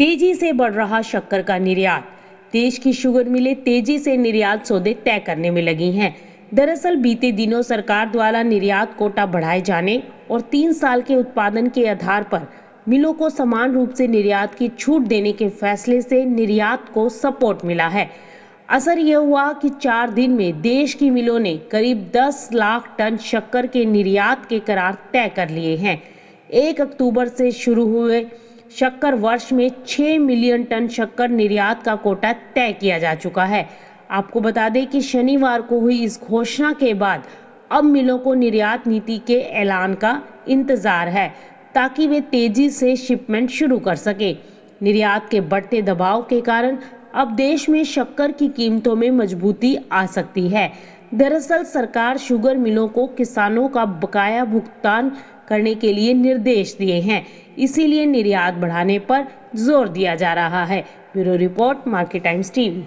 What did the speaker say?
तेजी से बढ़ रहा शक्कर का निर्यात देश की शुगर मिले तेजी से निर्यात सौदे तय करने में लगी हैं दरअसल बीते दिनों सरकार द्वारा निर्यात कोटा बढ़ाए जाने और तीन साल के उत्पादन के आधार पर मिलों को समान रूप से निर्यात की छूट देने के फैसले से निर्यात को सपोर्ट मिला है असर यह हुआ कि चार दिन में देश की मिलों ने करीब 10 लाख टन शक्कर के निर्यात के करार तय कर लिए हैं एक अक्टूबर से शुरू हुए शक्कर वर्ष में 6 मिलियन टन शक्कर निर्यात का कोटा तय किया जा चुका है आपको बता दें कि शनिवार को हुई इस घोषणा के बाद अब मिलों को निर्यात नीति के ऐलान का इंतजार है ताकि वे तेजी से शिपमेंट शुरू कर सके निर्यात के बढ़ते दबाव के कारण अब देश में शक्कर की कीमतों में मजबूती आ सकती है दरअसल सरकार शुगर मिलों को किसानों का बकाया भुगतान करने के लिए निर्देश दिए हैं इसीलिए निर्यात बढ़ाने पर जोर दिया जा रहा है bureau report market times TV